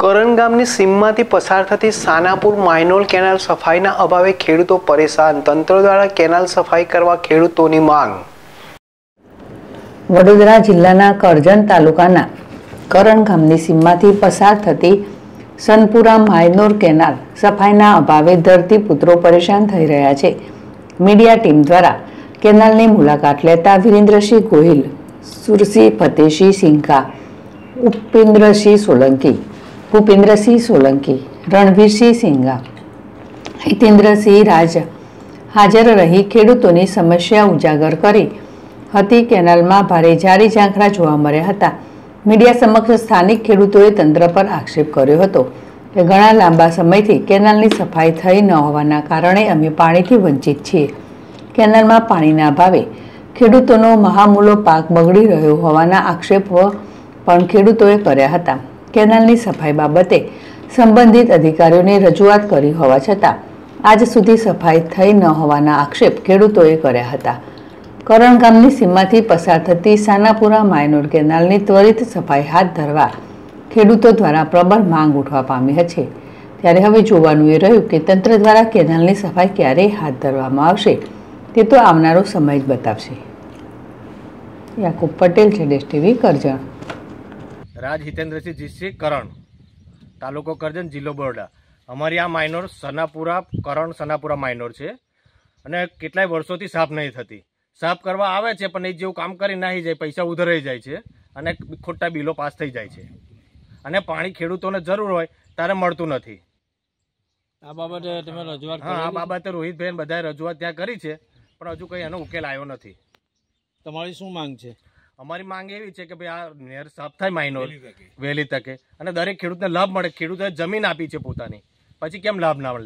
કરણ ગામની સીમમાંથી પસાર થતી સાનાપુર માઇનોલ કેનાલ સફાઈના અભાવે ખેડૂતો પરેશાન તંત્ર દ્વારા કેનાલ સફાઈ કરવા ખેડૂતોની માંગ વડોદરા જિલ્લાના કરજણ તાલુકાના કરણ ગામની સીમમાંથી પસાર થતી સનપુરા માઇનોર કેનાલ સફાઈના અભાવે ધરતીપુત્રો પરેશાન થઈ રહ્યા છે મીડિયા ટીમ દ્વારા કેનાલની મુલાકાત લેતા વિરેન્દ્રસિંહ ગોહિલ સુરસિંહ ફતેહસિંહ સિંઘા ઉપેન્દ્રસિંહ સોલંકી ભૂપેન્દ્રસિંહ સોલંકી રણવીરસિંહ સિંઘા હિતેન્દ્રસિંહ રાજા હાજર રહી ખેડૂતોની સમસ્યા ઉજાગર કરી હતી કેનાલમાં ભારે જારી ઝાંખરા જોવા મળ્યા હતા મીડિયા સમક્ષ સ્થાનિક ખેડૂતોએ તંત્ર પર આક્ષેપ કર્યો હતો કે ઘણા લાંબા સમયથી કેનાલની સફાઈ થઈ ન હોવાના કારણે અમે પાણીથી વંચિત છીએ કેનાલમાં પાણીના અભાવે ખેડૂતોનો મહામૂલો પાક બગડી રહ્યો હોવાના આક્ષેપો પણ ખેડૂતોએ કર્યા હતા કેનાલની સફાઈ બાબતે સંબંધિત અધિકારીઓને રજૂઆત કરી હોવા છતાં આજ સુધી સફાઈ થઈ ન હોવાના આક્ષેપ ખેડૂતોએ કર્યા હતા કરણ ગામની સીમાથી પસાર થતી સાનાપુરા માયનોર કેનાલની ત્વરિત સફાઈ હાથ ધરવા ખેડૂતો દ્વારા પ્રબળ માંગ ઉઠવા પામી છે ત્યારે હવે જોવાનું એ રહ્યું કે તંત્ર દ્વારા કેનાલની સફાઈ ક્યારે હાથ ધરવામાં આવશે તે તો આવનારો સમય જ બતાવશે યાકુબ પટેલ છે ડેશ કરજણ રાજ હિતેન્દ્રસિંહ જીતસિંહ કરણ તાલુકો કરજણ જિલ્લો બરોડા અમારી આ માઇનોર સનાપુરા કરણ સનાપુરા માઇનોર છે અને કેટલાય વર્ષોથી સાફ નહીં થતી સાફ કરવા આવે છે પણ એ જેવું કામ કરી નાહી જાય પૈસા ઉધરાઈ જાય છે અને ખોટા બિલો પાસ થઈ જાય છે અને પાણી ખેડૂતોને જરૂર હોય ત્યારે મળતું નથી આ બાબતે તમે રજૂઆત હા આ બાબતે રોહિતભાઈ બધાએ રજૂઆત ત્યાં કરી છે પણ હજુ કંઈ એનો ઉકેલ આવ્યો નથી તમારી શું માંગ છે અમારી માંગ એવી છે કે ભાઈ આ નહેર સાફ થાય માઇનોર વહેલી તકે અને દરેક ખેડૂતને લાભ મળે ખેડૂતે જમીન આપી છે પોતાની પછી કેમ લાભ ના મળે